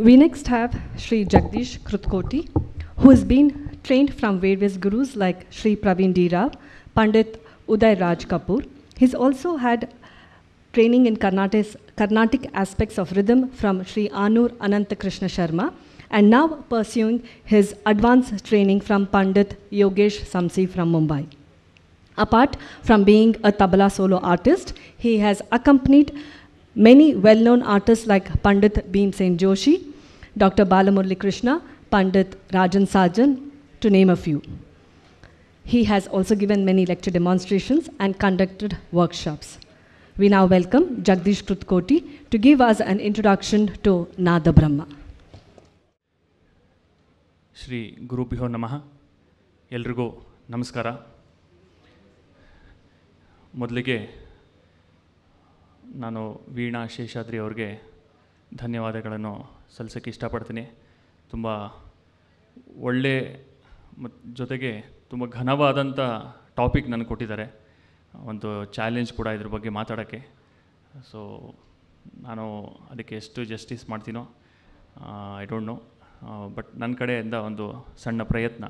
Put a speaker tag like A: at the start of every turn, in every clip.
A: We next have Sri Jagdish Krutkoti, who has been trained from various gurus like Sri Praveen Dira, Pandit Uday Raj Kapoor. He's also had training in Carnatic, aspects of rhythm from Sri Anur Anantakrishna Sharma, and now pursuing his advanced training from Pandit Yogesh Samsi from Mumbai. Apart from being a tabla solo artist, he has accompanied many well-known artists like Pandit Bhim Sen Joshi, Dr. Balamurli Krishna, Pandit Rajan Sajan, to name a few. He has also given many lecture demonstrations and conducted workshops. We now welcome Jagdish Krutkoti to give us an introduction to Nada Brahma.
B: Guru ಗುರುಭ್ಯೋ Namaha. ಎಲ್ರಿಗೂ ನಮಸ್ಕಾರ ಮೊದಲಿಗೆ ನಾನು Veena Seshadri Orge. ಧನ್ಯವಾದಗಳನ್ನು ಸಲ್ಲಿಸೋಕ್ಕೆ ಇಷ್ಟಪಡ್ತೀನಿ ತುಂಬ ಒಳ್ಳೆ ಮತ್ತು ಜೊತೆಗೆ ತುಂಬ ಘನವಾದಂಥ ಟಾಪಿಕ್ ನನಗೆ ಕೊಟ್ಟಿದ್ದಾರೆ ಒಂದು ಚಾಲೆಂಜ್ ಕೂಡ ಇದ್ರ ಬಗ್ಗೆ ಮಾತಾಡೋಕ್ಕೆ ಸೊ ನಾನು ಅದಕ್ಕೆ ಎಷ್ಟು ಜಸ್ಟಿಸ್ ಮಾಡ್ತೀನೋ ಐ ಡೋಂಟ್ ನೋ ಬಟ್ ನನ್ನ ಕಡೆಯಿಂದ ಒಂದು ಸಣ್ಣ ಪ್ರಯತ್ನ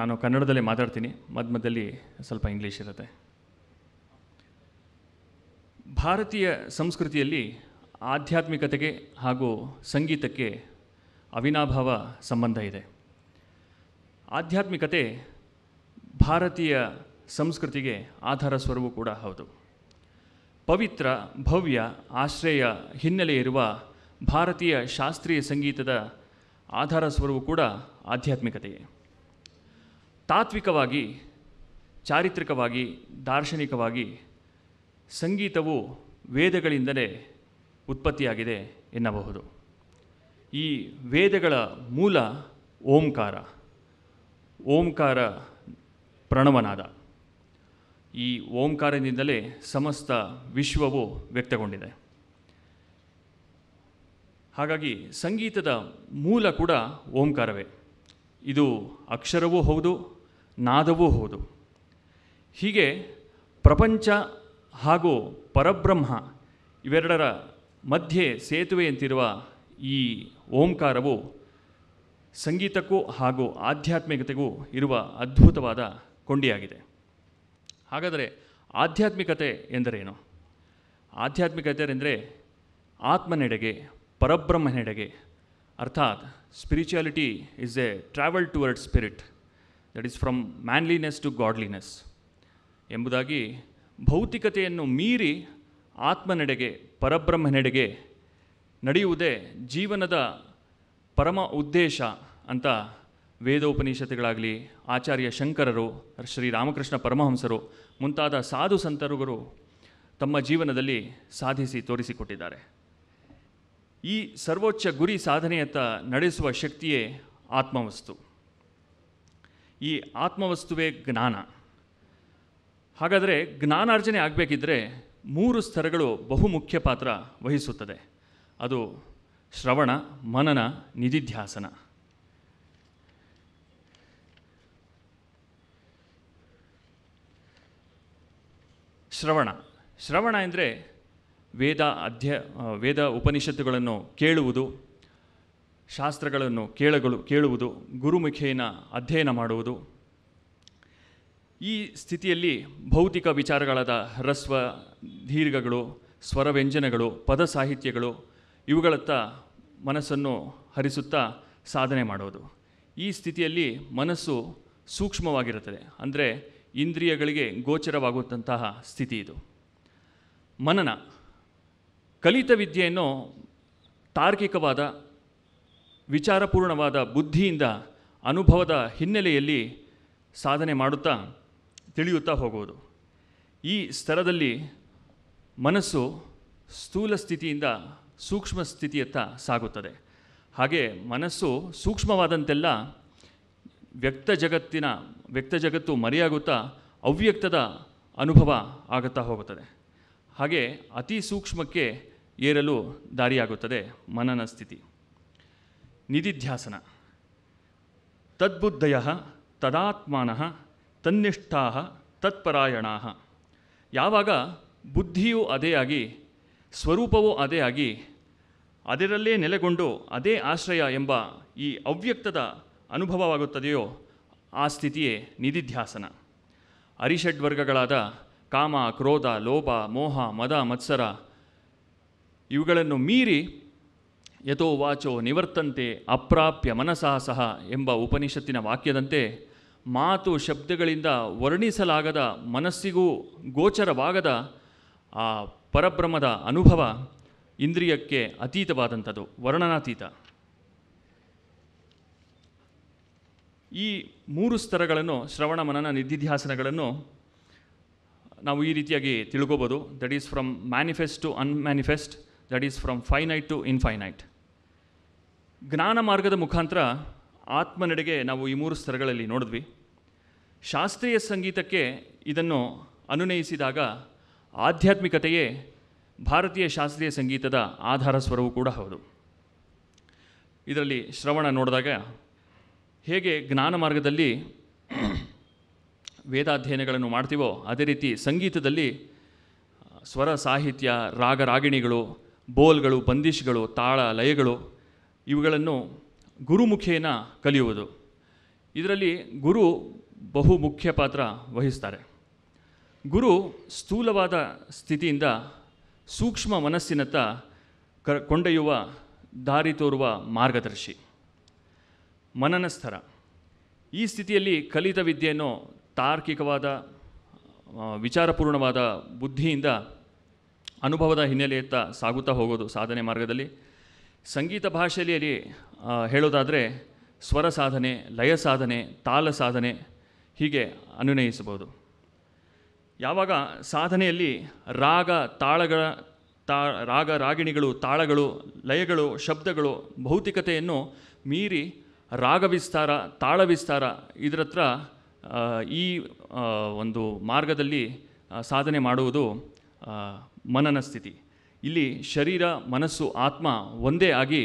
B: ನಾನು ಕನ್ನಡದಲ್ಲಿ ಮಾತಾಡ್ತೀನಿ ಮಧ್ಯ ಮಧ್ಯದಲ್ಲಿ ಸ್ವಲ್ಪ ಇಂಗ್ಲೀಷ್ ಇರುತ್ತೆ ಭಾರತೀಯ ಸಂಸ್ಕೃತಿಯಲ್ಲಿ ಆಧ್ಯಾತ್ಮಿಕತೆಗೆ ಹಾಗೂ ಸಂಗೀತಕ್ಕೆ ಅವಿನಾಭಾವ ಸಂಬಂಧ ಇದೆ ಆಧ್ಯಾತ್ಮಿಕತೆ ಭಾರತೀಯ ಸಂಸ್ಕೃತಿಗೆ ಆಧಾರ ಸ್ವರೂಪ ಕೂಡ ಹೌದು ಪವಿತ್ರ ಭವ್ಯ ಆಶ್ರಯ ಹಿನ್ನೆಲೆ ಇರುವ ಭಾರತೀಯ ಶಾಸ್ತ್ರೀಯ ಸಂಗೀತದ ಆಧಾರ ಸ್ವರೂಪ ಕೂಡ ಆಧ್ಯಾತ್ಮಿಕತೆಯೇ ತಾತ್ವಿಕವಾಗಿ ಚಾರಿತ್ರಿಕವಾಗಿ ದಾರ್ಶನಿಕವಾಗಿ ಸಂಗೀತವು ವೇದಗಳಿಂದಲೇ ಉತ್ಪತ್ತಿಯಾಗಿದೆ ಎನ್ನಬಹುದು ಈ ವೇದಗಳ ಮೂಲ ಓಂಕಾರ ಓಂಕಾರ ಪ್ರಣವನಾದ ಈ ಓಂಕಾರದಿಂದಲೇ ಸಮಸ್ತ ವಿಶ್ವವು ವ್ಯಕ್ತಗೊಂಡಿದೆ ಹಾಗಾಗಿ ಸಂಗೀತದ ಮೂಲ ಕೂಡ ಓಂಕಾರವೇ ಇದು ಅಕ್ಷರವೂ ಹೌದು ನಾದವೂ ಹೌದು ಹೀಗೆ ಪ್ರಪಂಚ ಹಾಗೂ ಪರಬ್ರಹ್ಮ ಇವೆರಡರ ಮಧ್ಯೆ ಸೇತುವೆಯಂತಿರುವ ಈ ಓಂಕಾರವು ಸಂಗೀತಕ್ಕೂ ಹಾಗೂ ಆಧ್ಯಾತ್ಮಿಕತೆಗೂ ಇರುವ ಅದ್ಭುತವಾದ ಕೊಂಡಿಯಾಗಿದೆ ಹಾಗಾದರೆ ಆಧ್ಯಾತ್ಮಿಕತೆ ಎಂದರೇನು ಆಧ್ಯಾತ್ಮಿಕತೆ ಎಂದರೆ ಆತ್ಮನೆಡೆಗೆ ಪರಬ್ರಹ್ಮನೆಡೆಗೆ ಅರ್ಥಾತ್ spirituality is a travel toward spirit that is from manliness to godliness ಎಂಬುದಾಗಿ ಭೌತಿಕತೆಯನ್ನು ಮೀರಿ ಆತ್ಮನೆಡೆಗೆ ಪರಬ್ರಹ್ಮನೆಡೆಗೆ ನಡೆಯುವುದೇ ಜೀವನದ ಪರಮ ಉದ್ದೇಶ ಅಂತ ವೇದೋಪನಿಷತ್ತುಗಳಾಗಲಿ ಆಚಾರ್ಯ ಶಂಕರರು ಶ್ರೀರಾಮಕೃಷ್ಣ ಪರಮಹಂಸರು ಮುಂತಾದ ಸಾಧು ಸಂತರುಗರು ತಮ್ಮ ಜೀವನದಲ್ಲಿ ಸಾಧಿಸಿ ತೋರಿಸಿಕೊಟ್ಟಿದ್ದಾರೆ ಈ ಸರ್ವೋಚ್ಚ ಗುರಿ ಸಾಧನೆಯತ್ತ ನಡೆಸುವ ಶಕ್ತಿಯೇ ಆತ್ಮವಸ್ತು ಈ ಆತ್ಮವಸ್ತುವೇ ಜ್ಞಾನ ಹಾಗಾದರೆ ಜ್ಞಾನಾರ್ಜನೆ ಆಗಬೇಕಿದ್ದರೆ ಮೂರು ಸ್ತರಗಳು ಬಹು ಮುಖ್ಯ ಪಾತ್ರ ವಹಿಸುತ್ತದೆ ಅದು ಶ್ರವಣ ಮನನ ನಿಧಿಧ್ಯಾಸನ ಶ್ರವಣ ಶ್ರವಣ ಎಂದರೆ ವೇದ ಅಧ್ಯ ವೇದ ಉಪನಿಷತ್ತುಗಳನ್ನು ಕೇಳುವುದು ಶಾಸ್ತ್ರಗಳನ್ನು ಕೇಳಗಳು ಕೇಳುವುದು ಗುರುಮುಖೇನ ಅಧ್ಯಯನ ಮಾಡುವುದು ಈ ಸ್ಥಿತಿಯಲ್ಲಿ ಭೌತಿಕ ವಿಚಾರಗಳಾದ ಹ್ರಸ್ವ ದೀರ್ಘಗಳು ಸ್ವರವ್ಯಂಜನಗಳು ಪದ ಸಾಹಿತ್ಯಗಳು ಇವುಗಳತ್ತ ಮನಸ್ಸನ್ನು ಹರಿಸುತ್ತಾ ಸಾಧನೆ ಮಾಡೋದು ಈ ಸ್ಥಿತಿಯಲ್ಲಿ ಮನಸ್ಸು ಸೂಕ್ಷ್ಮವಾಗಿರುತ್ತದೆ ಅಂದರೆ ಇಂದ್ರಿಯಗಳಿಗೆ ಗೋಚರವಾಗುವಂತಹ ಸ್ಥಿತಿ ಇದು ಮನನ ಕಲಿತ ವಿದ್ಯೆಯನ್ನು ತಾರ್ಕಿಕವಾದ ವಿಚಾರಪೂರ್ಣವಾದ ಬುದ್ಧಿಯಿಂದ ಅನುಭವದ ಹಿನ್ನೆಲೆಯಲ್ಲಿ ಸಾಧನೆ ಮಾಡುತ್ತಾ ತಿಳಿಯುತ್ತಾ ಹೋಗುವುದು ಈ ಸ್ತರದಲ್ಲಿ ಮನಸ್ಸು ಸ್ಥೂಲ ಸ್ಥಿತಿಯಿಂದ ಸೂಕ್ಷ್ಮ ಸ್ಥಿತಿಯತ್ತ ಸಾಗುತ್ತದೆ ಹಾಗೆ ಮನಸ್ಸು ಸೂಕ್ಷ್ಮವಾದಂತೆಲ್ಲ ವ್ಯಕ್ತ ಜಗತ್ತಿನ ವ್ಯಕ್ತ ಜಗತ್ತು ಮರೆಯಾಗುತ್ತಾ ಅವ್ಯಕ್ತದ ಅನುಭವ ಆಗುತ್ತಾ ಹೋಗುತ್ತದೆ ಹಾಗೆ ಅತಿ ಸೂಕ್ಷ್ಮಕ್ಕೆ ಏರಲು ದಾರಿಯಾಗುತ್ತದೆ ಮನನ ಸ್ಥಿತಿ ನಿಧಿಧ್ಯಾಸನ ತದ್ಬುದ್ಧಯ ತದಾತ್ಮಾನ ತನ್ನಿಷ್ಠಾ ತತ್ಪರಾಯಣಾ ಯಾವಾಗ ಬುದ್ಧಿಯು ಅದೇ ಆಗಿ ಸ್ವರೂಪವೂ ಅದೇ ಆಗಿ ಅದರಲ್ಲೇ ನೆಲೆಗೊಂಡು ಅದೇ ಆಶ್ರಯ ಎಂಬ ಈ ಅವ್ಯಕ್ತದ ಅನುಭವವಾಗುತ್ತದೆಯೋ ಆ ಸ್ಥಿತಿಯೇ ನಿಧಿಧ್ಯಾಸನ ಅರಿಷಡ್ವರ್ಗಗಳಾದ ಕಾಮ ಕ್ರೋಧ ಲೋಭ ಮೋಹ ಮದ ಮತ್ಸರ ಇವುಗಳನ್ನು ಮೀರಿ ಯಥೋ ವಾಚೋ ನಿವರ್ತಂತೆ ಅಪ್ರಾಪ್ಯ ಮನಸಾ ಸಹ ಎಂಬ ಉಪನಿಷತ್ತಿನ ವಾಕ್ಯದಂತೆ ಮಾತು ಶಬ್ದಗಳಿಂದ ವರ್ಣಿಸಲಾಗದ ಮನಸ್ಸಿಗೂ ಗೋಚರವಾಗದ ಆ ಪರಬ್ರಹ್ಮದ ಅನುಭವ ಇಂದ್ರಿಯಕ್ಕೆ ಅತೀತವಾದಂಥದ್ದು ವರ್ಣನಾತೀತ ಈ ಮೂರು ಸ್ತರಗಳನ್ನು ಶ್ರವಣ ಮನನ ನಿಧಿಧ್ಯಾಸನಗಳನ್ನು ನಾವು ಈ ರೀತಿಯಾಗಿ ತಿಳ್ಕೋಬೋದು that is from manifest to unmanifest that is from finite to infinite ಜ್ಞಾನ ಮಾರ್ಗದ ಮುಖಾಂತರ ಆತ್ಮನಡೆಗೆ ನಾವು ಈ ಮೂರು ಸ್ತರಗಳಲ್ಲಿ ನೋಡಿದ್ವಿ ಶಾಸ್ತ್ರೀಯ ಸಂಗೀತಕ್ಕೆ ಇದನ್ನು ಅನುನಯಿಸಿದಾಗ ಆಧ್ಯಾತ್ಮಿಕತೆಯೇ ಭಾರತೀಯ ಶಾಸ್ತ್ರೀಯ ಸಂಗೀತದ ಆಧಾರ ಸ್ವರವೂ ಕೂಡ ಹೌದು ಇದರಲ್ಲಿ ಶ್ರವಣ ನೋಡಿದಾಗ ಹೇಗೆ ಜ್ಞಾನ ಮಾರ್ಗದಲ್ಲಿ ವೇದಾಧ್ಯಯನಗಳನ್ನು ಮಾಡ್ತೀವೋ ಅದೇ ರೀತಿ ಸಂಗೀತದಲ್ಲಿ ಸ್ವರ ಸಾಹಿತ್ಯ ರಾಗ ರಾಗಿಣಿಗಳು ಬೋಲ್ಗಳು ಬಂದಿಶ್ಗಳು ತಾಳ ಲಯಗಳು ಇವುಗಳನ್ನು ಗುರುಮುಖೇನ ಕಲಿಯುವುದು ಇದರಲ್ಲಿ ಗುರು ಬಹು ಮುಖ್ಯ ಪಾತ್ರ ವಹಿಸ್ತಾರೆ ಗುರು ಸ್ಥೂಲವಾದ ಸ್ಥಿತಿಯಿಂದ ಸೂಕ್ಷ್ಮ ಮನಸ್ಸಿನತ್ತ ಕ ಕೊಂಡೊಯ್ಯುವ ದಾರಿ ತೋರುವ ಮಾರ್ಗದರ್ಶಿ ಮನನಸ್ಥರ ಈ ಸ್ಥಿತಿಯಲ್ಲಿ ಕಲಿತ ವಿದ್ಯೆಯನ್ನು ತಾರ್ಕಿಕವಾದ ವಿಚಾರಪೂರ್ಣವಾದ ಬುದ್ಧಿಯಿಂದ ಅನುಭವದ ಹಿನ್ನೆಲೆಯತ್ತ ಸಾಗುತ್ತಾ ಹೋಗೋದು ಸಾಧನೆ ಮಾರ್ಗದಲ್ಲಿ ಸಂಗೀತ ಭಾಷೆಯಲ್ಲಿ ಹೇಳೋದಾದರೆ ಸ್ವರ ಸಾಧನೆ ಲಯ ಸಾಧನೆ ತಾಳ ಸಾಧನೆ ಹೀಗೆ ಅನುನಯಿಸಬಹುದು ಯಾವಾಗ ಸಾಧನೆಯಲ್ಲಿ ರಾಗ ತಾಳಗಳ ತಾ ರಾಗ ರಾಗಿಣಿಗಳು ತಾಳಗಳು ಲಯಗಳು ಶಬ್ದಗಳು ಭೌತಿಕತೆಯನ್ನು ಮೀರಿ ರಾಗ ವಿಸ್ತಾರ ತಾಳ ವಿಸ್ತಾರ ಇದರತ್ರ ಈ ಒಂದು ಮಾರ್ಗದಲ್ಲಿ ಸಾಧನೆ ಮಾಡುವುದು ಮನನ ಸ್ಥಿತಿ ಇಲ್ಲಿ ಶರೀರ ಮನಸ್ಸು ಆತ್ಮ ಒಂದೇ ಆಗಿ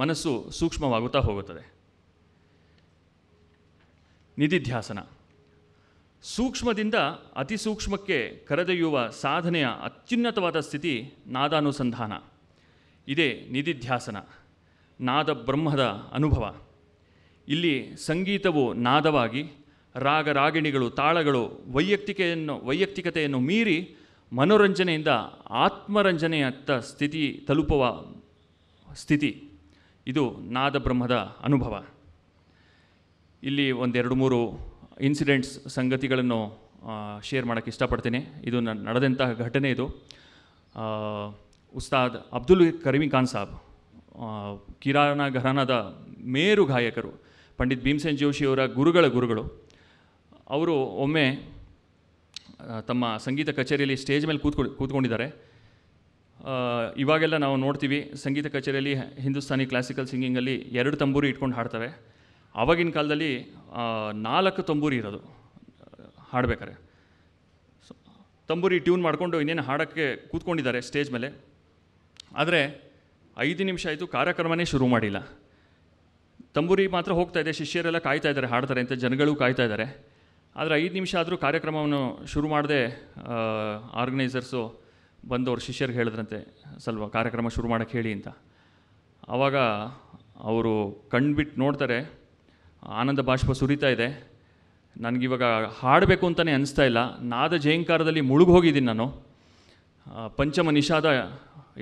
B: ಮನಸ್ಸು ಸೂಕ್ಷ್ಮವಾಗುತ್ತಾ ಹೋಗುತ್ತದೆ ನಿಧಿಧ್ಯಾಸನ ಸೂಕ್ಷ್ಮದಿಂದ ಅತಿಸೂಕ್ಷ್ಮಕ್ಕೆ ಕರೆದೊಯ್ಯುವ ಸಾಧನೆಯ ಅತ್ಯುನ್ನತವಾದ ಸ್ಥಿತಿ ನಾದಾನುಸಂಧಾನ ಇದೇ ನಿಧಿಧ್ಯಾಸನ ನಾದ ಬ್ರಹ್ಮದ ಅನುಭವ ಇಲ್ಲಿ ಸಂಗೀತವು ನಾದವಾಗಿ ರಾಗ ರಾಗಿಣಿಗಳು ತಾಳಗಳು ವೈಯಕ್ತಿಕೆಯನ್ನು ವೈಯಕ್ತಿಕತೆಯನ್ನು ಮೀರಿ ಮನೋರಂಜನೆಯಿಂದ ಆತ್ಮರಂಜನೆಯತ್ತ ಸ್ಥಿತಿ ತಲುಪುವ ಸ್ಥಿತಿ ಇದು ನಾದ ಬ್ರಹ್ಮದ ಅನುಭವ ಇಲ್ಲಿ ಒಂದೆರಡು ಮೂರು ಇನ್ಸಿಡೆಂಟ್ಸ್ ಸಂಗತಿಗಳನ್ನು ಶೇರ್ ಮಾಡೋಕ್ಕೆ ಇಷ್ಟಪಡ್ತೀನಿ ಇದು ನಡೆದಂತಹ ಘಟನೆ ಇದು ಉಸ್ತಾದ್ ಅಬ್ದುಲ್ ಕರೀಮಿ ಖಾನ್ ಸಾಬ್ ಕಿರಾನ ಘರಾನದ ಮೇರು ಗಾಯಕರು ಪಂಡಿತ್ ಭೀಮಸೇನ್ ಜೋಶಿಯವರ ಗುರುಗಳ ಗುರುಗಳು ಅವರು ಒಮ್ಮೆ ತಮ್ಮ ಸಂಗೀತ ಕಚೇರಿಯಲ್ಲಿ ಸ್ಟೇಜ್ ಮೇಲೆ ಕೂತ್ಕೊ ಕೂತ್ಕೊಂಡಿದ್ದಾರೆ ಇವಾಗೆಲ್ಲ ನಾವು ನೋಡ್ತೀವಿ ಸಂಗೀತ ಕಚೇರಿಯಲ್ಲಿ ಹಿಂದೂಸ್ತಾನಿ ಕ್ಲಾಸಿಕಲ್ ಸಿಂಗಿಂಗಲ್ಲಿ ಎರಡು ತಂಬೂರಿ ಇಟ್ಕೊಂಡು ಹಾಡ್ತವೆ ಆವಾಗಿನ ಕಾಲದಲ್ಲಿ ನಾಲ್ಕು ತಂಬೂರಿ ಇರೋದು ಹಾಡಬೇಕಾರೆ ತಂಬೂರಿ ಟ್ಯೂನ್ ಮಾಡಿಕೊಂಡು ಇನ್ನೇನು ಹಾಡೋಕ್ಕೆ ಕೂತ್ಕೊಂಡಿದ್ದಾರೆ ಸ್ಟೇಜ್ ಮೇಲೆ ಆದರೆ ಐದು ನಿಮಿಷ ಆಯಿತು ಕಾರ್ಯಕ್ರಮನೇ ಶುರು ಮಾಡಿಲ್ಲ ತಂಬೂರಿ ಮಾತ್ರ ಹೋಗ್ತಾ ಇದೆ ಶಿಷ್ಯರೆಲ್ಲ ಕಾಯ್ತಾ ಇದ್ದಾರೆ ಹಾಡ್ತಾರೆ ಅಂತ ಜನಗಳು ಕಾಯ್ತಾ ಇದ್ದಾರೆ ಆದರೆ ಐದು ನಿಮಿಷ ಆದರೂ ಕಾರ್ಯಕ್ರಮವನ್ನು ಶುರು ಮಾಡದೆ ಆರ್ಗನೈಸರ್ಸು ಬಂದು ಶಿಷ್ಯರಿಗೆ ಹೇಳಿದ್ರಂತೆ ಸ್ವಲ್ಪ ಕಾರ್ಯಕ್ರಮ ಶುರು ಮಾಡೋಕ್ಕೆ ಹೇಳಿ ಅಂತ ಆವಾಗ ಅವರು ಕಣ್ಬಿಟ್ಟು ನೋಡ್ತಾರೆ ಆನಂದ ಬಾಷ್ಪ ಸುರಿತಾ ಇದೆ ನನಗಿವಾಗ ಹಾಡಬೇಕು ಅಂತಲೇ ಅನಿಸ್ತಾ ಇಲ್ಲ ನಾದ ಜಯಂಕಾರದಲ್ಲಿ ಹೋಗಿದ್ದೀನಿ ನಾನು ಪಂಚಮ ನಿಷಾದ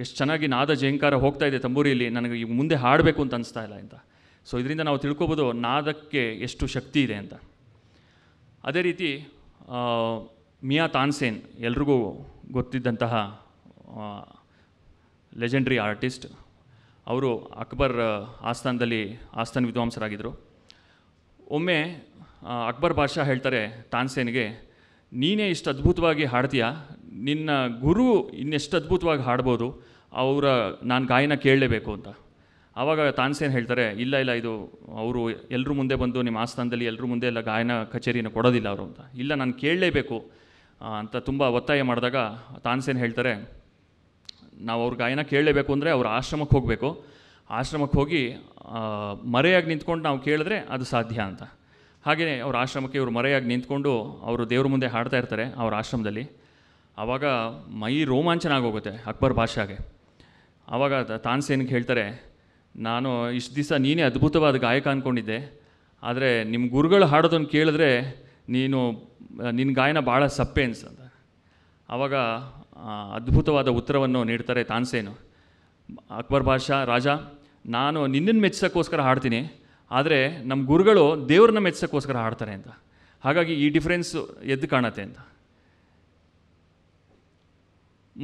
B: ಎಷ್ಟು ಚೆನ್ನಾಗಿ ನಾದ ಜಯಂಕಾರ ಹೋಗ್ತಾ ಇದೆ ತಂಬೂರಿಯಲ್ಲಿ ನನಗೆ ಈಗ ಮುಂದೆ ಹಾಡಬೇಕು ಅಂತ ಅನಿಸ್ತಾ ಇಲ್ಲ ಅಂತ ಸೊ ಇದರಿಂದ ನಾವು ತಿಳ್ಕೊಬೋದು ನಾದಕ್ಕೆ ಎಷ್ಟು ಶಕ್ತಿ ಇದೆ ಅಂತ ಅದೇ ರೀತಿ ಮಿಯಾ ತಾನ್ಸೇನ್ ಎಲ್ರಿಗೂ ಗೊತ್ತಿದ್ದಂತಹ ಲೆಜೆಂಡ್ರಿ ಆರ್ಟಿಸ್ಟ್ ಅವರು ಅಕ್ಬರ್ ಆಸ್ಥಾನದಲ್ಲಿ ಆಸ್ಥಾನ ವಿದ್ವಾಂಸರಾಗಿದ್ದರು ಒಮ್ಮೆ ಅಕ್ಬರ್ ಬಾಷಾ ಹೇಳ್ತಾರೆ ತಾನ್ಸೇನ್ಗೆ ನೀನೇ ಇಷ್ಟು ಅದ್ಭುತವಾಗಿ ಹಾಡ್ತೀಯ ನಿನ್ನ ಗುರು ಇನ್ನೆಷ್ಟು ಅದ್ಭುತವಾಗಿ ಹಾಡ್ಬೋದು ಅವರ ನಾನು ಗಾಯನ ಕೇಳಲೇಬೇಕು ಅಂತ ಆವಾಗ ತಾನ್ಸೇನು ಹೇಳ್ತಾರೆ ಇಲ್ಲ ಇಲ್ಲ ಇದು ಅವರು ಎಲ್ಲರೂ ಮುಂದೆ ಬಂದು ನಿಮ್ಮ ಆಸ್ಥಾನದಲ್ಲಿ ಎಲ್ಲರೂ ಮುಂದೆ ಎಲ್ಲ ಗಾಯನ ಕಚೇರಿನ ಕೊಡೋದಿಲ್ಲ ಅವರು ಅಂತ ಇಲ್ಲ ನಾನು ಕೇಳಲೇಬೇಕು ಅಂತ ತುಂಬ ಒತ್ತಾಯ ಮಾಡಿದಾಗ ತಾನ್ಸೇನು ಹೇಳ್ತಾರೆ ನಾವು ಅವ್ರ ಗಾಯನ ಕೇಳಲೇಬೇಕು ಅಂದರೆ ಅವ್ರ ಆಶ್ರಮಕ್ಕೆ ಹೋಗಬೇಕು ಆಶ್ರಮಕ್ಕೆ ಹೋಗಿ ಮರೆಯಾಗಿ ನಿಂತ್ಕೊಂಡು ನಾವು ಕೇಳಿದ್ರೆ ಅದು ಸಾಧ್ಯ ಅಂತ ಹಾಗೆಯೇ ಅವ್ರ ಆಶ್ರಮಕ್ಕೆ ಇವರು ಮರೆಯಾಗಿ ನಿಂತ್ಕೊಂಡು ಅವರು ದೇವ್ರ ಮುಂದೆ ಹಾಡ್ತಾ ಇರ್ತಾರೆ ಅವ್ರ ಆಶ್ರಮದಲ್ಲಿ ಆವಾಗ ಮೈ ರೋಮಾಂಚನ ಆಗೋಗುತ್ತೆ ಅಕ್ಬರ್ ಭಾಷಾಗೆ ಆವಾಗ ತಾನ್ಸೇನಿಗೆ ಹೇಳ್ತಾರೆ ನಾನು ಇಷ್ಟು ದಿವಸ ನೀನೇ ಅದ್ಭುತವಾದ ಗಾಯಕ ಅಂದ್ಕೊಂಡಿದ್ದೆ ಆದರೆ ನಿಮ್ಮ ಗುರುಗಳು ಹಾಡೋದನ್ನು ಕೇಳಿದ್ರೆ ನೀನು ನಿನ್ನ ಗಾಯನ ಭಾಳ ಸಪ್ಪೆ ಅನ್ಸಂತ ಆವಾಗ ಅದ್ಭುತವಾದ ಉತ್ತರವನ್ನು ನೀಡ್ತಾರೆ ತಾನ್ಸೇನು ಅಕ್ಬರ್ ಬಾಷಾ ರಾಜ ನಾನು ನಿನ್ನನ್ನು ಮೆಚ್ಚಿಸೋಕ್ಕೋಸ್ಕರ ಹಾಡ್ತೀನಿ ಆದರೆ ನಮ್ಮ ಗುರುಗಳು ದೇವ್ರನ್ನ ಮೆಚ್ಚಿಸೋಕ್ಕೋಸ್ಕರ ಹಾಡ್ತಾರೆ ಅಂತ ಹಾಗಾಗಿ ಈ ಡಿಫ್ರೆನ್ಸ್ ಎದ್ದು ಕಾಣತ್ತೆ ಅಂತ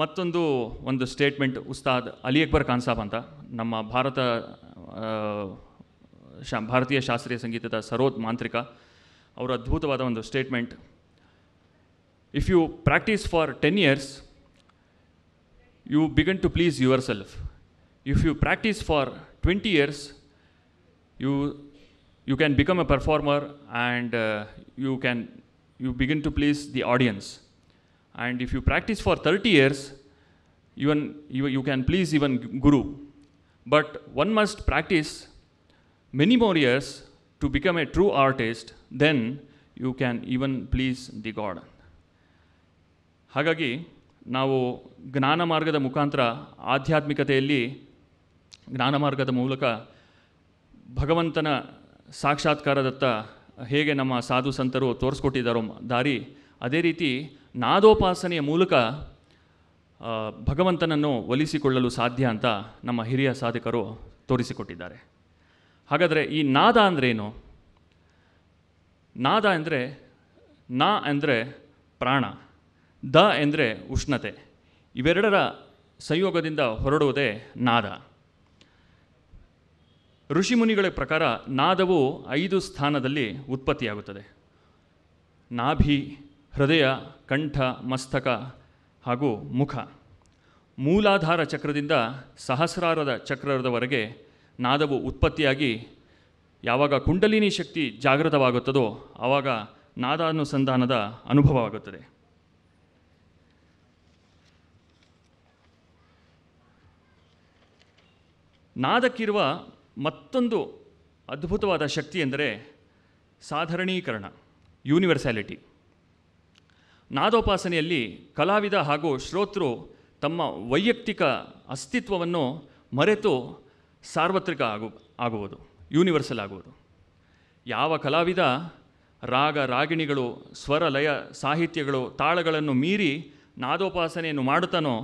B: ಮತ್ತೊಂದು ಒಂದು ಸ್ಟೇಟ್ಮೆಂಟ್ ಉಸ್ತಾದ್ ಅಲಿ ಅಕ್ಬರ್ ಖಾನ್ ಸಾಬ್ ಅಂತ ನಮ್ಮ ಭಾರತ ಶಾ ಭಾರತೀಯ ಶಾಸ್ತ್ರೀಯ ಸಂಗೀತದ ಸರೋದ್ ಮಾಂತ್ರಿಕ ಅವರ ಅದ್ಭುತವಾದ ಒಂದು statement if you practice for ten years you begin to please yourself if you practice for twenty years you you can become a performer and you can you begin to please the audience And if you practice for 30 years, even you, you can please even guru. But one must practice many more years to become a true artist, then you can even please the God. Hagagi, ನಾವು ಜ್ಞಾನ ಮಾರ್ಗದ Mukantra, ಆಧ್ಯಾತ್ಮಿಕತೆಯಲ್ಲಿ ಜ್ಞಾನ ಮಾರ್ಗದ Moolaka, ಭಗವಂತನ ಸಾಕ್ಷಾತ್ಕಾರದತ್ತ Hege Nama ಸಾಧು ಸಂತರು ತೋರಿಸ್ಕೊಟ್ಟಿದ್ದಾರೋ Dari, ಅದೇ ರೀತಿ ನಾದೋಪಾಸನೆಯ ಮೂಲಕ ಭಗವಂತನನ್ನು ಒಲಿಸಿಕೊಳ್ಳಲು ಸಾಧ್ಯ ಅಂತ ನಮ್ಮ ಹಿರಿಯ ಸಾಧಕರು ತೋರಿಸಿಕೊಟ್ಟಿದ್ದಾರೆ ಹಾಗಾದರೆ ಈ ನಾದ ಅಂದ್ರೇನು ನಾದ ಅಂದರೆ ನಾ ಅಂದರೆ ಪ್ರಾಣ ದ ಎಂದರೆ ಉಷ್ಣತೆ ಇವೆರಡರ ಸಂಯೋಗದಿಂದ ಹೊರಡುವುದೇ ನಾದ ಋಷಿಮುನಿಗಳ ಪ್ರಕಾರ ನಾದವು ಐದು ಸ್ಥಾನದಲ್ಲಿ ಉತ್ಪತ್ತಿಯಾಗುತ್ತದೆ ನಾಭಿ ಹೃದಯ ಕಂಠ ಮಸ್ತಕ ಹಾಗೂ ಮುಖ ಮೂಲಾಧಾರ ಚಕ್ರದಿಂದ ಸಹಸ್ರಾರದ ಚಕ್ರದವರೆಗೆ ನಾದವು ಉತ್ಪತ್ತಿಯಾಗಿ ಯಾವಾಗ ಕುಂಡಲಿನಿ ಶಕ್ತಿ ಜಾಗೃತವಾಗುತ್ತದೋ ಆವಾಗ ನಾದಾನುಸಂಧಾನದ ಅನುಭವವಾಗುತ್ತದೆ ನಾದಕ್ಕಿರುವ ಮತ್ತೊಂದು ಅದ್ಭುತವಾದ ಶಕ್ತಿ ಎಂದರೆ ಸಾಧಾರಣೀಕರಣ ಯೂನಿವರ್ಸ್ಯಾಲಿಟಿ ನಾದೋಪಾಸನೆಯಲ್ಲಿ ಕಲಾವಿದ ಹಾಗೂ ಶ್ರೋತೃ ತಮ್ಮ ವೈಯಕ್ತಿಕ ಅಸ್ತಿತ್ವವನ್ನು ಮರೆತು ಸಾರ್ವತ್ರಿಕ ಆಗು ಆಗುವುದು ಯೂನಿವರ್ಸಲ್ ಆಗುವುದು ಯಾವ ಕಲಾವಿದ ರಾಗ ರಾಗಿಣಿಗಳು ಸ್ವರ ಲಯ ಸಾಹಿತ್ಯಗಳು ತಾಳಗಳನ್ನು ಮೀರಿ ನಾದೋಪಾಸನೆಯನ್ನು ಮಾಡುತ್ತಾನೋ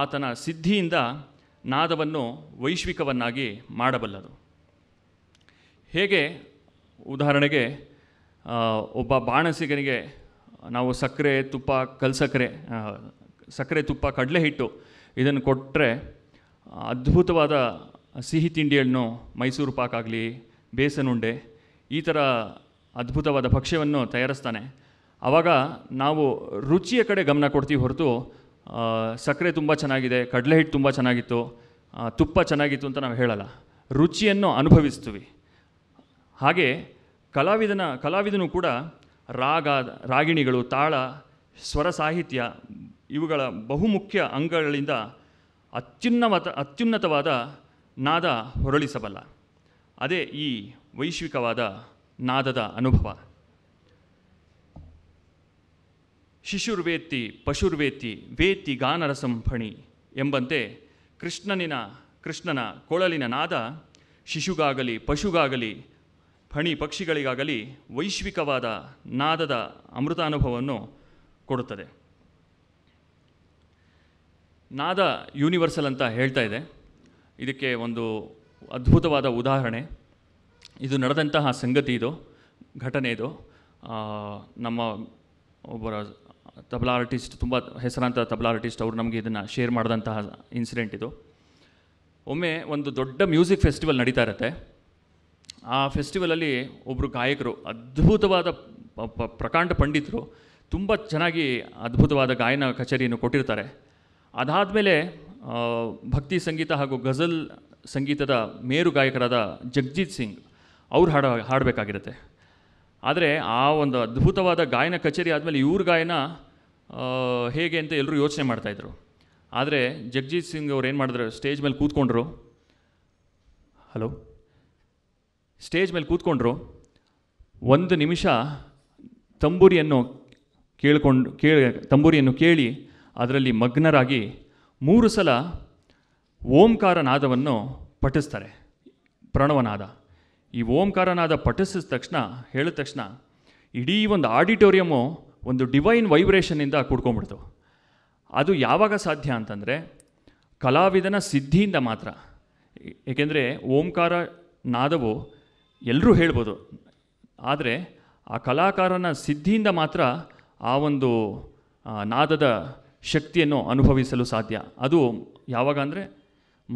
B: ಆತನ ಸಿದ್ಧಿಯಿಂದ ನಾದವನ್ನು ವೈಶ್ವಿಕವನ್ನಾಗಿ ಮಾಡಬಲ್ಲದು ಹೇಗೆ ಉದಾಹರಣೆಗೆ ಒಬ್ಬ ಬಾಣಸಿಗನಿಗೆ ನಾವು ಸಕ್ಕರೆ ತುಪ್ಪ ಕಲ್ ಸಕ್ಕರೆ ಸಕ್ಕರೆ ತುಪ್ಪ ಕಡಲೆ ಹಿಟ್ಟು ಇದನ್ನು ಕೊಟ್ಟರೆ ಅದ್ಭುತವಾದ ಸಿಹಿ ತಿಂಡಿಯನ್ನು ಮೈಸೂರು ಪಾಕಾಗಲಿ ಬೇಸನುಂಡೆ ಈ ಥರ ಅದ್ಭುತವಾದ ಭಕ್ಷ್ಯವನ್ನು ತಯಾರಿಸ್ತಾನೆ ಆವಾಗ ನಾವು ರುಚಿಯ ಕಡೆ ಗಮನ ಕೊಡ್ತೀವಿ ಹೊರತು ಸಕ್ಕರೆ ತುಂಬ ಚೆನ್ನಾಗಿದೆ ಕಡಲೆ ಹಿಟ್ಟು ತುಂಬ ಚೆನ್ನಾಗಿತ್ತು ತುಪ್ಪ ಚೆನ್ನಾಗಿತ್ತು ಅಂತ ನಾವು ಹೇಳಲ್ಲ ರುಚಿಯನ್ನು ಅನುಭವಿಸ್ತೀವಿ ಹಾಗೆ ಕಲಾವಿದನ ಕಲಾವಿದನು ಕೂಡ ರಾಗ ರಾಗಿಣಿಗಳು ತಾಳ ಸ್ವರ ಸಾಹಿತ್ಯ ಇವುಗಳ ಬಹುಮುಖ್ಯ ಅಂಗಗಳಿಂದ ಅತ್ಯುನ್ನಮತ ಅತ್ಯುನ್ನತವಾದ ನಾದ ಹೊರಳಿಸಬಲ್ಲ ಅದೇ ಈ ವೈಶ್ವಿಕವಾದ ನಾದದ ಅನುಭವ ಶಿಶುರ್ವೇತ್ತಿ ಪಶುರ್ವೇತ್ತಿ ವೇತ್ತಿ ಗಾನರಸಂಭಣಿ ಎಂಬಂತೆ ಕೃಷ್ಣನಿನ ಕೃಷ್ಣನ ಕೊಳಲಿನ ನಾದ ಶಿಶುಗಾಗಲಿ ಪಶುಗಾಗಲಿ ಫಣಿ ಪಕ್ಷಿಗಳಿಗಾಗಲಿ ವೈಶ್ವಿಕವಾದ ನಾದದ ಅಮೃತ ಅನುಭವವನ್ನು ಕೊಡುತ್ತದೆ ನಾದ ಯೂನಿವರ್ಸಲ್ ಅಂತ ಹೇಳ್ತಾ ಇದೆ ಇದಕ್ಕೆ ಒಂದು ಅದ್ಭುತವಾದ ಉದಾಹರಣೆ ಇದು ನಡೆದಂತಹ ಸಂಗತಿ ಇದು ಘಟನೆ ಇದು ನಮ್ಮ ಒಬ್ಬರ ತಬಲಾ ಆರ್ಟಿಸ್ಟ್ ತುಂಬ ಹೆಸರಾಂತ ತಬಲಾ ಆರ್ಟಿಸ್ಟ್ ಅವರು ನಮಗೆ ಇದನ್ನು ಶೇರ್ ಮಾಡಿದಂತಹ ಇನ್ಸಿಡೆಂಟ್ ಇದು ಒಮ್ಮೆ ಒಂದು ದೊಡ್ಡ ಮ್ಯೂಸಿಕ್ ಫೆಸ್ಟಿವಲ್ ನಡೀತಾ ಇರುತ್ತೆ ಆ ಫೆಸ್ಟಿವಲಲ್ಲಿ ಒಬ್ಬರು ಗಾಯಕರು ಅದ್ಭುತವಾದ ಪ್ರಕಾಂಡ ಪಂಡಿತರು ತುಂಬ ಚೆನ್ನಾಗಿ ಅದ್ಭುತವಾದ ಗಾಯನ ಕಚೇರಿಯನ್ನು ಕೊಟ್ಟಿರ್ತಾರೆ ಅದಾದಮೇಲೆ ಭಕ್ತಿ ಸಂಗೀತ ಹಾಗೂ ಗಜಲ್ ಸಂಗೀತದ ಮೇರು ಗಾಯಕರಾದ ಜಗಜೀತ್ ಸಿಂಗ್ ಅವ್ರು ಹಾಡ ಹಾಡಬೇಕಾಗಿರುತ್ತೆ ಆದರೆ ಆ ಒಂದು ಅದ್ಭುತವಾದ ಗಾಯನ ಕಚೇರಿ ಆದಮೇಲೆ ಇವ್ರ ಗಾಯನ ಹೇಗೆ ಅಂತ ಎಲ್ಲರೂ ಯೋಚನೆ ಮಾಡ್ತಾಯಿದ್ರು ಆದರೆ ಜಗಜೀತ್ ಸಿಂಗ್ ಅವ್ರು ಏನು ಮಾಡಿದ್ರು ಸ್ಟೇಜ್ ಮೇಲೆ ಕೂತ್ಕೊಂಡ್ರು ಹಲೋ ಸ್ಟೇಜ್ ಮೇಲೆ ಕೂತ್ಕೊಂಡ್ರು ಒಂದು ನಿಮಿಷ ತಂಬೂರಿಯನ್ನು ಕೇಳಿಕೊಂಡು ಕೇಳಿ ತಂಬೂರಿಯನ್ನು ಕೇಳಿ ಅದರಲ್ಲಿ ಮಗ್ನರಾಗಿ ಮೂರು ಸಲ ಓಂಕಾರ ನಾದವನ್ನು ಪಠಿಸ್ತಾರೆ ಪ್ರಣವನಾದ ಈ ಓಂಕಾರನಾದ ಪಠಿಸಿದ ತಕ್ಷಣ ಹೇಳಿದ ತಕ್ಷಣ ಇಡೀ ಒಂದು ಆಡಿಟೋರಿಯಮ್ಮು ಒಂದು ಡಿವೈನ್ ವೈಬ್ರೇಷನ್ನಿಂದ ಕೂಡ್ಕೊಂಡ್ಬಿಡ್ತು ಅದು ಯಾವಾಗ ಸಾಧ್ಯ ಅಂತಂದರೆ ಕಲಾವಿದನ ಸಿದ್ಧಿಯಿಂದ ಮಾತ್ರ ಏಕೆಂದರೆ ಓಂಕಾರ ನಾದವು ಎಲ್ಲರೂ ಹೇಳ್ಬೋದು ಆದರೆ ಆ ಕಲಾಕಾರನ ಸಿದ್ಧಿಯಿಂದ ಮಾತ್ರ ಆ ಒಂದು ನಾದದ ಶಕ್ತಿಯನ್ನು ಅನುಭವಿಸಲು ಸಾಧ್ಯ ಅದು ಯಾವಾಗ ಅಂದರೆ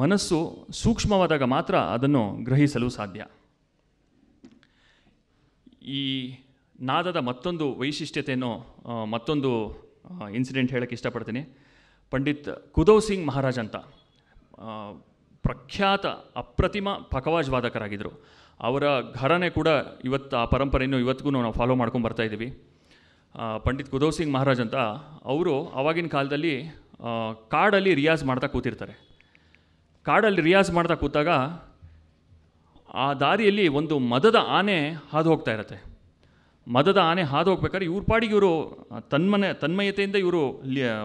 B: ಮನಸ್ಸು ಸೂಕ್ಷ್ಮವಾದಾಗ ಮಾತ್ರ ಅದನ್ನು ಗ್ರಹಿಸಲು ಸಾಧ್ಯ ಈ ನಾದದ ಮತ್ತೊಂದು ವೈಶಿಷ್ಟ್ಯತೆಯನ್ನು ಮತ್ತೊಂದು ಇನ್ಸಿಡೆಂಟ್ ಹೇಳೋಕ್ಕೆ ಇಷ್ಟಪಡ್ತೀನಿ ಪಂಡಿತ್ ಕುದೋ ಸಿಂಗ್ ಮಹಾರಾಜ್ ಅಂತ ಪ್ರಖ್ಯಾತ ಅಪ್ರತಿಮ ಪಕವಾಜ್ ವಾದಕರಾಗಿದ್ದರು ಅವರ ಘರನೆ ಕೂಡ ಇವತ್ತು ಆ ಪರಂಪರೆಯನ್ನು ಇವತ್ತಿಗೂ ನಾವು ಫಾಲೋ ಮಾಡ್ಕೊಂಡು ಬರ್ತಾ ಇದ್ದೀವಿ ಪಂಡಿತ್ ಕುದೋ ಸಿಂಗ್ ಮಹಾರಾಜ್ ಅಂತ ಅವರು ಆವಾಗಿನ ಕಾಲದಲ್ಲಿ ಕಾಡಲ್ಲಿ ರಿಯಾಜ್ ಮಾಡ್ತಾ ಕೂತಿರ್ತಾರೆ ಕಾಡಲ್ಲಿ ರಿಯಾಜ್ ಮಾಡ್ತಾ ಕೂತಾಗ ಆ ದಾರಿಯಲ್ಲಿ ಒಂದು ಮದದ ಆನೆ ಹಾದು ಹೋಗ್ತಾ ಇರತ್ತೆ ಮದದ ಆನೆ ಹಾದು ಹೋಗ್ಬೇಕಾದ್ರೆ ಇವ್ರ ಪಾಡಿಗೆ ಇವರು ತನ್ಮನೆ ತನ್ಮಯತೆಯಿಂದ ಇವರು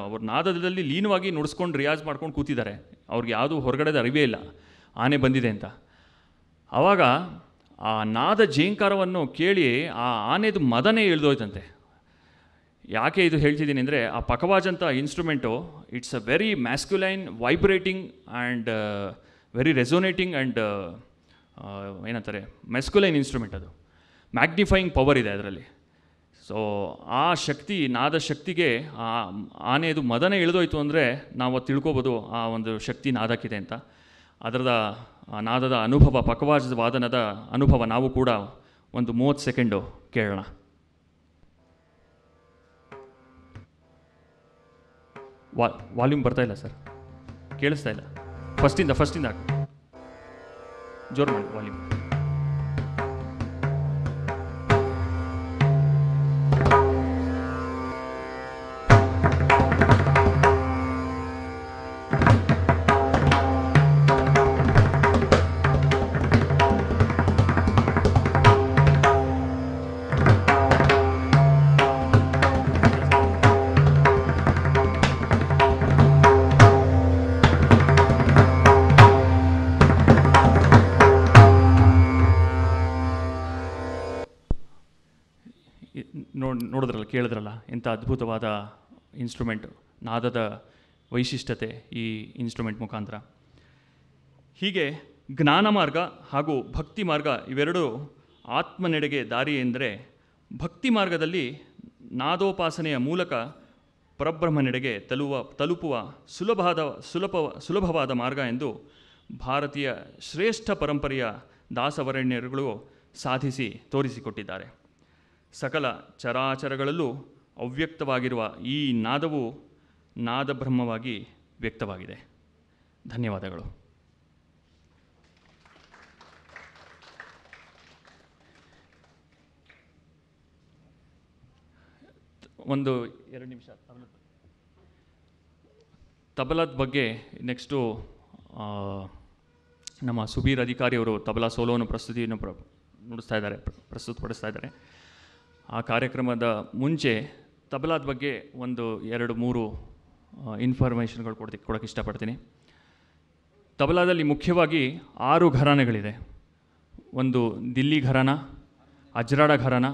B: ಅವ್ರ ನಾದದಲ್ಲಿ ಲೀನವಾಗಿ ನುಡಿಸ್ಕೊಂಡು ರಿಯಾಜ್ ಮಾಡ್ಕೊಂಡು ಕೂತಿದ್ದಾರೆ ಅವ್ರಿಗೆ ಯಾವುದೂ ಹೊರಗಡೆದ ಅರಿವೇ ಇಲ್ಲ ಆನೆ ಬಂದಿದೆ ಅಂತ ಆವಾಗ ಆ ನಾದ ಜೇಂಕಾರವನ್ನು ಕೇಳಿ ಆ ಆನೆದು ಮದನೇ ಇಳಿದೋಯ್ತಂತೆ ಯಾಕೆ ಇದು ಹೇಳ್ತಿದ್ದೀನಿ ಅಂದರೆ ಆ ಪಕವಾಜ್ ಅಂತ instrument it's a very masculine vibrating and very resonating and ಏನಂತಾರೆ ಮ್ಯಾಸ್ಕ್ಯುಲೈನ್ ಇನ್ಸ್ಟ್ರೂಮೆಂಟ್ ಅದು ಮ್ಯಾಗ್ನಿಫೈಯಿಂಗ್ ಪವರ್ ಇದೆ ಅದರಲ್ಲಿ ಸೊ ಆ ಶಕ್ತಿ ನಾದ ಶಕ್ತಿಗೆ ಆ ಆನೆಯದು ಮದನೇ ಇಳಿದೋಯ್ತು ಅಂದರೆ ನಾವು ತಿಳ್ಕೊಬೋದು ಆ ಒಂದು ಶಕ್ತಿ ನಾದಕ್ಕಿದೆ ಅಂತ ಅದರದ ನಾದದ ಅನುಭವ ಪಕವಾಜದ ವಾದನದ ಅನುಭವ ನಾವು ಕೂಡ ಒಂದು ಮೂವತ್ತು ಸೆಕೆಂಡು ಕೇಳೋಣ ವಾ ವಾಲ್ಯೂಮ್ ಬರ್ತಾ ಇಲ್ಲ ಸರ್ ಕೇಳಿಸ್ತಾ ಇಲ್ಲ ಫಸ್ಟಿಂದ ಫಸ್ಟಿಂದ ಜೋರು ಮಾಡಿ ವಾಲ್ಯೂಮ್ ಕೇಳಿದ್ರಲ್ಲ ಇಂಥ ಅದ್ಭುತವಾದ ಇನ್ಸ್ಟ್ರೂಮೆಂಟ್ ನಾದದ ವೈಶಿಷ್ಟ್ಯತೆ ಈ ಇನ್ಸ್ಟ್ರೂಮೆಂಟ್ ಮುಖಾಂತರ ಹೀಗೆ ಜ್ಞಾನ ಮಾರ್ಗ ಹಾಗೂ ಭಕ್ತಿ ಮಾರ್ಗ ಇವೆರಡೂ ಆತ್ಮನೆಡೆಗೆ ದಾರಿ ಎಂದರೆ ಭಕ್ತಿ ಮಾರ್ಗದಲ್ಲಿ ನಾದೋಪಾಸನೆಯ ಮೂಲಕ ಪರಬ್ರಹ್ಮನೆಡೆಗೆ ತಲುವ ತಲುಪುವ ಸುಲಭವಾದ ಸುಲಭ ಸುಲಭವಾದ ಮಾರ್ಗ ಎಂದು ಭಾರತೀಯ ಶ್ರೇಷ್ಠ ಪರಂಪರೆಯ ದಾಸವರಣ್ಯರುಗಳು ಸಾಧಿಸಿ ತೋರಿಸಿಕೊಟ್ಟಿದ್ದಾರೆ ಸಕಲ ಚರಾಚರಗಳಲ್ಲೂ ಅವ್ಯಕ್ತವಾಗಿರುವ ಈ ನಾದವು ನಾದಬ್ರಹ್ಮವಾಗಿ ವ್ಯಕ್ತವಾಗಿದೆ ಧನ್ಯವಾದಗಳು ಒಂದು ಎರಡು ನಿಮಿಷ ತಬಲದ ಬಗ್ಗೆ ನೆಕ್ಸ್ಟು ನಮ್ಮ ಸುಬೀರ್ ಅಧಿಕಾರಿಯವರು ತಬಲಾ ಸೋಲೋನ ಪ್ರಸ್ತುತಿಯನ್ನು ಪ್ರ ನುಡಿಸ್ತಾ ಇದ್ದಾರೆ ಪ್ರಸ್ತುತಪಡಿಸ್ತಾ ಇದ್ದಾರೆ ಆ ಕಾರ್ಯಕ್ರಮದ ಮುಂಚೆ ತಬಲಾದ ಬಗ್ಗೆ ಒಂದು ಎರಡು ಮೂರು ಇನ್ಫಾರ್ಮೇಷನ್ಗಳು ಕೊಡ್ತಿ ಕೊಡೋಕ್ಕೆ ಇಷ್ಟಪಡ್ತೀನಿ ತಬಲಾದಲ್ಲಿ ಮುಖ್ಯವಾಗಿ ಆರು ಘರಾನೆಗಳಿದೆ ಒಂದು ದಿಲ್ಲಿ ಘರಾನ ಅಜ್ರಾಡ ಘರಾನ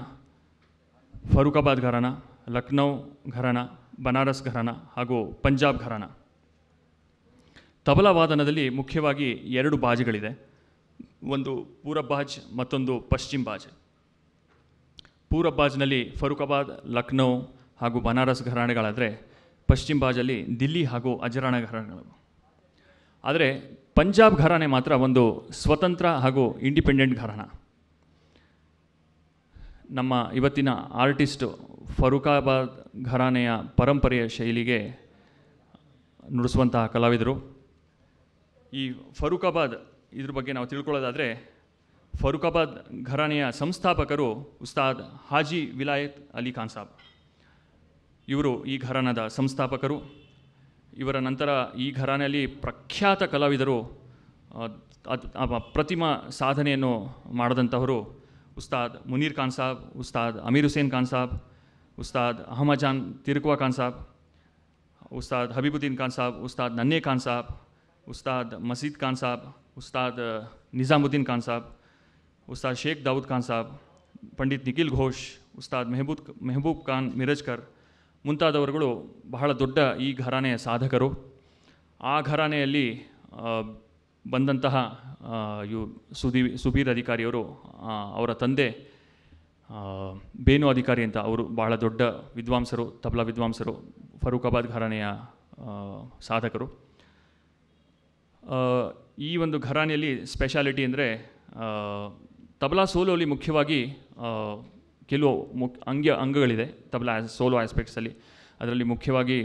B: ಫರೂಖಾಬಾದ್ ಘರಾನ ಲಕ್ನೌ ಘರಾನ ಬನಾರಸ್ ಘರಾನ ಹಾಗೂ ಪಂಜಾಬ್ ಘರಾನ ತಬಲಾ ವಾದನದಲ್ಲಿ ಮುಖ್ಯವಾಗಿ ಎರಡು ಬಾಜ್ಗಳಿದೆ ಒಂದು ಪೂರ್ವ ಬಾಜ್ ಮತ್ತೊಂದು ಪಶ್ಚಿಮ ಬಾಜ್ ಪೂರ್ವ ಬಾಜ್ನಲ್ಲಿ ಫರೂಖಾಬಾದ್ ಲಕ್ನೋ ಹಾಗೂ ಬನಾರಸ್ ಘರಾಣೆಗಳಾದರೆ ಪಶ್ಚಿಮ ಬಾಜಲ್ಲಿ ದಿಲ್ಲಿ ಹಾಗೂ ಅಜರಾಣ ಘರಾಣೆಗಳು ಆದರೆ ಪಂಜಾಬ್ ಘರಾಣೆ ಮಾತ್ರ ಒಂದು ಸ್ವತಂತ್ರ ಹಾಗೂ ಇಂಡಿಪೆಂಡೆಂಟ್ ಘರಾಣ ನಮ್ಮ ಇವತ್ತಿನ ಆರ್ಟಿಸ್ಟು ಫರೂಖಾಬಾದ್ ಘರಾಣೆಯ ಪರಂಪರೆಯ ಶೈಲಿಗೆ ನುಡಿಸುವಂತಹ ಕಲಾವಿದರು ಈ ಫರೂಖಾಬಾದ್ ಇದ್ರ ಬಗ್ಗೆ ನಾವು ತಿಳ್ಕೊಳ್ಳೋದಾದರೆ ಫರೂಕಾಬಾದ್ ಘರಾಣೆಯ ಸಂಸ್ಥಾಪಕರು ಉಸ್ತಾದ್ ಹಾಜಿ ವಿಲಾಯತ್ ಅಲಿ ಖಾನ್ ಸಾಬ್ ಇವರು ಈ ಘರಾನದ ಸಂಸ್ಥಾಪಕರು ಇವರ ನಂತರ ಈ ಘರಾನೆಯಲ್ಲಿ ಪ್ರಖ್ಯಾತ ಕಲಾವಿದರು ಪ್ರತಿಮಾ ಸಾಧನೆಯನ್ನು ಮಾಡಿದಂಥವರು ಉಸ್ತಾದ್ ಮುನೀರ್ ಖಾನ್ ಸಾಬ್ ಉಸ್ತಾದ್ ಅಮೀರ್ ಹುಸೇನ್ ಖಾನ್ ಸಾಬ್ ಉಸ್ತಾದ್ ಅಹಮಜಾನ್ ತಿರುಕುವಾ ಖಾನ್ ಸಾಬ್ ಉಸ್ತಾದ್ ಹಬೀಬುದ್ದೀನ್ ಖಾನ್ ಸಾಬ್ ಉಸ್ತಾದ್ ನನ್ನೇ ಖಾನ್ ಸಾಬ್ ಉಸ್ತಾದ್ ಮಸೀದ್ ಖಾನ್ ಸಾಬ್ ಉಸ್ತಾದ್ ನಿಜಾಮುದ್ದೀನ್ ಖಾನ್ ಸಾಬ್ ಉಸ್ತಾದ್ ಶೇಖ್ ದೌದ್ ಖಾನ್ ಸಾಬ್ ಪಂಡಿತ್ ನಿಖಿಲ್ ಘೋಷ್ ಉಸ್ತಾದ್ ಮೆಹಬೂಬ್ ಮೆಹಬೂಬ್ ಖಾನ್ ಮಿರಜ್ಕರ್ ಮುಂತಾದವರುಗಳು ಬಹಳ ದೊಡ್ಡ ಈ ಘರಾನೆಯ ಸಾಧಕರು ಆ ಘರಾನೆಯಲ್ಲಿ ಬಂದಂತಹ ಯು ಸುದೀ ಸುಬೀರ್ ಅಧಿಕಾರಿಯವರು ಅವರ ತಂದೆ ಬೇನು ಅಧಿಕಾರಿ ಅಂತ ಅವರು ಬಹಳ ದೊಡ್ಡ ವಿದ್ವಾಂಸರು ತಬಲಾ ವಿದ್ವಾಂಸರು ಫರೂಖಾಬಾದ್ ಘರಾನೆಯ ಸಾಧಕರು ಈ ಒಂದು ಘರಾನೆಯಲ್ಲಿ ಸ್ಪೆಷಾಲಿಟಿ ಅಂದರೆ ತಬಲಾ ಸೋಲೋಲಿ ಮುಖ್ಯವಾಗಿ ಕೆಲವು ಮುಕ್ ಅಂಗ್ಯ ಅಂಗಗಳಿದೆ ತಬಲಾ ಸೋಲೋ ಆಸ್ಪೆಕ್ಟ್ಸಲ್ಲಿ ಅದರಲ್ಲಿ ಮುಖ್ಯವಾಗಿ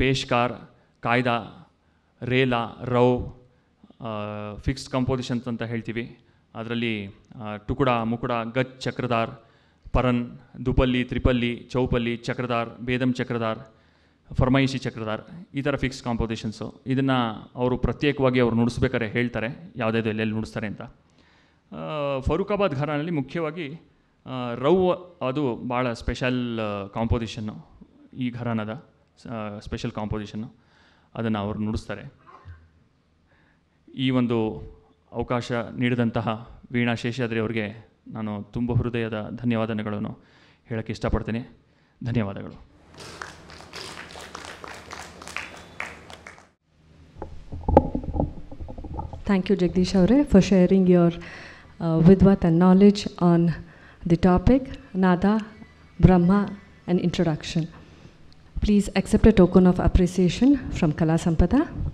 B: ಪೇಶ್ಕಾರ್ ಕಾಯ್ದ ರೇಲಾ ರೌ ಫಿಕ್ಸ್ಡ್ ಕಂಪೋಸಿಷನ್ಸ್ ಅಂತ ಹೇಳ್ತೀವಿ ಅದರಲ್ಲಿ ಟುಕುಡ ಮುಕುಡ ಗಚ್ ಚಕ್ರದಾರ್ ಪರನ್ ದುಪಲ್ಲಿ ತ್ರಿಪಲ್ಲಿ ಚೌಪಲ್ಲಿ ಚಕ್ರದಾರ್ ಬೇದಂ ಚಕ್ರದಾರ್ ಫರ್ಮೈಸಿ ಚಕ್ರದಾರ್ ಈ ಥರ ಫಿಕ್ಸ್ ಕಾಂಪೋಸಿಷನ್ಸು ಇದನ್ನು ಅವರು ಪ್ರತ್ಯೇಕವಾಗಿ ಅವರು ನುಡಿಸ್ಬೇಕಾದ್ರೆ ಹೇಳ್ತಾರೆ ಯಾವುದ್ಯಾವುದು ಎಲ್ಲೆಲ್ಲಿ ನುಡಿಸ್ತಾರೆ ಅಂತ ಫರೂಖಾಬಾದ್ ಘರಾನಲ್ಲಿ ಮುಖ್ಯವಾಗಿ ರವ್ ಅದು ಭಾಳ ಸ್ಪೆಷಲ್ ಕಾಂಪೋಸಿಷನ್ನು ಈ ಘರಾನದ ಸ್ಪೆಷಲ್ ಕಾಂಪೋಸಿಷನ್ನು ಅದನ್ನು ಅವರು ನುಡಿಸ್ತಾರೆ ಈ ಒಂದು ಅವಕಾಶ ನೀಡಿದಂತಹ ವೀಣಾ ಶೇಷಾದ್ರಿ ಅವರಿಗೆ ನಾನು ತುಂಬ ಹೃದಯದ ಧನ್ಯವಾದಗಳನ್ನು ಹೇಳೋಕ್ಕೆ ಇಷ್ಟಪಡ್ತೀನಿ ಧನ್ಯವಾದಗಳು
A: ಥ್ಯಾಂಕ್ ಯು ಜಗದೀಶ್ ಅವರೇ for sharing your Uh, Vidvat and knowledge on the topic Nada, Brahma, and Introduction. Please accept a token of appreciation from Kala Sampada.